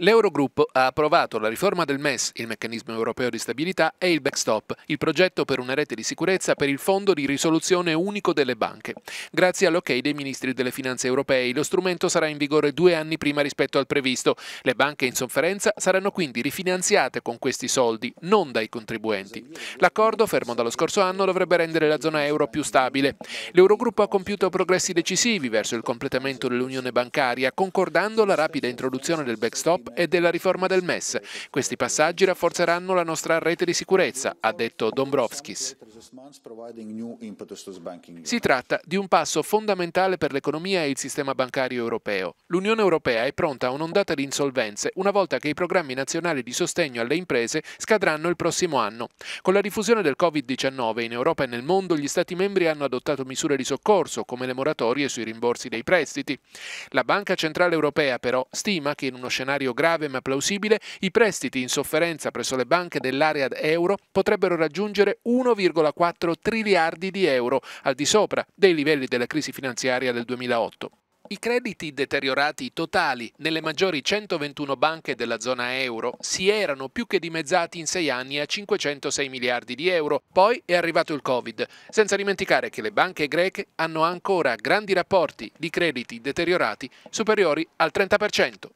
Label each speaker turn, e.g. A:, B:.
A: L'Eurogruppo ha approvato la riforma del MES, il meccanismo europeo di stabilità e il backstop, il progetto per una rete di sicurezza per il fondo di risoluzione unico delle banche. Grazie all'ok dei ministri delle finanze europei, lo strumento sarà in vigore due anni prima rispetto al previsto. Le banche in sofferenza saranno quindi rifinanziate con questi soldi, non dai contribuenti. L'accordo, fermo dallo scorso anno, dovrebbe rendere la zona euro più stabile. L'Eurogruppo ha compiuto progressi decisivi verso il completamento dell'unione bancaria, concordando la rapida introduzione del backstop e della riforma del MES. Questi passaggi rafforzeranno la nostra rete di sicurezza, ha detto Dombrovskis. Si tratta di un passo fondamentale per l'economia e il sistema bancario europeo. L'Unione Europea è pronta a un'ondata di insolvenze una volta che i programmi nazionali di sostegno alle imprese scadranno il prossimo anno. Con la diffusione del Covid-19 in Europa e nel mondo, gli Stati membri hanno adottato misure di soccorso, come le moratorie sui rimborsi dei prestiti. La Banca Centrale Europea, però, stima che in uno scenario grave ma plausibile, i prestiti in sofferenza presso le banche dell'area euro potrebbero raggiungere 1,4 triliardi di euro, al di sopra dei livelli della crisi finanziaria del 2008. I crediti deteriorati totali nelle maggiori 121 banche della zona euro si erano più che dimezzati in sei anni a 506 miliardi di euro, poi è arrivato il Covid, senza dimenticare che le banche greche hanno ancora grandi rapporti di crediti deteriorati superiori al 30%.